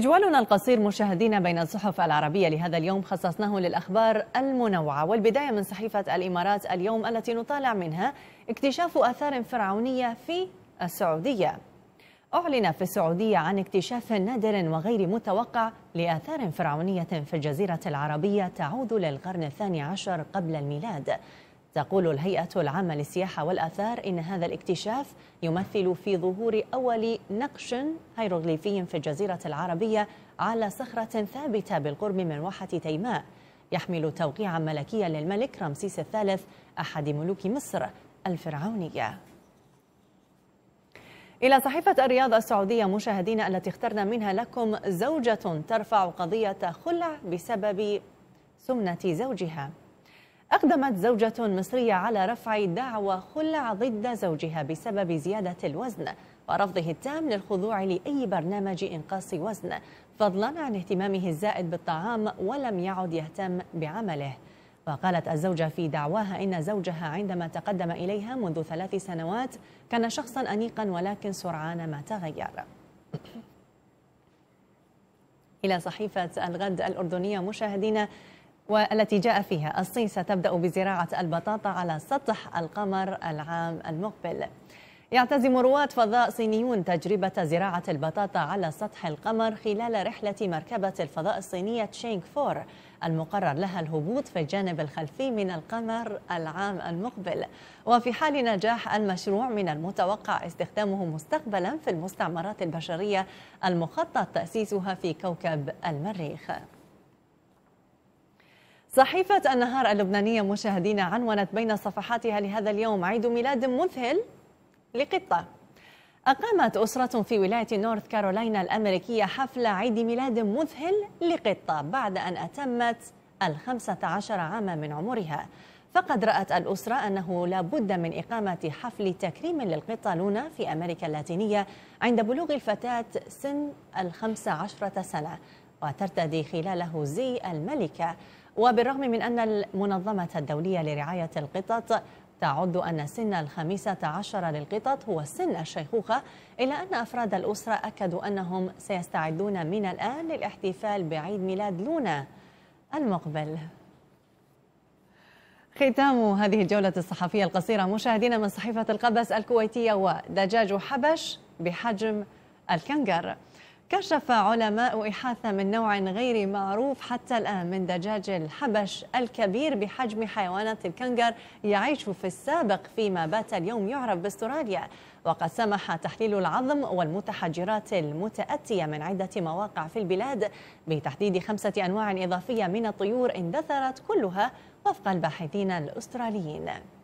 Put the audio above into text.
تجوالنا القصير مشاهدينا بين الصحف العربية لهذا اليوم خصصناه للأخبار المنوعة والبداية من صحيفة الإمارات اليوم التي نطالع منها اكتشاف آثار فرعونية في السعودية أعلن في السعودية عن اكتشاف نادر وغير متوقع لآثار فرعونية في الجزيرة العربية تعود للقرن الثاني عشر قبل الميلاد تقول الهيئة العامة للسياحة والآثار إن هذا الاكتشاف يمثل في ظهور أول نقش هيروغليفي في الجزيرة العربية على صخرة ثابتة بالقرب من واحة تيماء يحمل توقيعا ملكيا للملك رمسيس الثالث أحد ملوك مصر الفرعونية إلى صحيفة الرياض السعودية مشاهدين التي اخترنا منها لكم زوجة ترفع قضية خلع بسبب سمنة زوجها أقدمت زوجة مصرية على رفع دعوى خلع ضد زوجها بسبب زيادة الوزن ورفضه التام للخضوع لأي برنامج إنقاص وزن فضلا عن اهتمامه الزائد بالطعام ولم يعد يهتم بعمله وقالت الزوجة في دعواها إن زوجها عندما تقدم إليها منذ ثلاث سنوات كان شخصا أنيقا ولكن سرعان ما تغير إلى صحيفة الغد الأردنية مشاهدينا والتي جاء فيها الصين ستبدأ بزراعة البطاطا على سطح القمر العام المقبل يعتزم رواد فضاء صينيون تجربة زراعة البطاطا على سطح القمر خلال رحلة مركبة الفضاء الصينية تشينغ فور المقرر لها الهبوط في الجانب الخلفي من القمر العام المقبل وفي حال نجاح المشروع من المتوقع استخدامه مستقبلا في المستعمرات البشرية المخطط تأسيسها في كوكب المريخ صحيفة النهار اللبنانية مشاهدين عنونت بين صفحاتها لهذا اليوم عيد ميلاد مذهل لقطة أقامت أسرة في ولاية نورث كارولاينا الأمريكية حفل عيد ميلاد مذهل لقطة بعد أن أتمت الخمسة عشر عاما من عمرها فقد رأت الأسرة أنه لا بد من إقامة حفل تكريم للقطة لونا في أمريكا اللاتينية عند بلوغ الفتاة سن الخمسة عشرة سنة وترتدي خلاله زي الملكة وبالرغم من أن المنظمة الدولية لرعاية القطط تعد أن سن الخامسة عشر للقطط هو سن الشيخوخة إلا أن أفراد الأسرة أكدوا أنهم سيستعدون من الآن للاحتفال بعيد ميلاد لونا المقبل ختام هذه الجولة الصحفية القصيرة مشاهدينا من صحيفة القبس الكويتية ودجاج حبش بحجم الكنغر كشف علماء إحاثة من نوع غير معروف حتى الآن من دجاج الحبش الكبير بحجم حيوانات الكنغر يعيش في السابق فيما بات اليوم يعرف باستراليا وقد سمح تحليل العظم والمتحجرات المتأتية من عدة مواقع في البلاد بتحديد خمسة أنواع إضافية من الطيور اندثرت كلها وفق الباحثين الأستراليين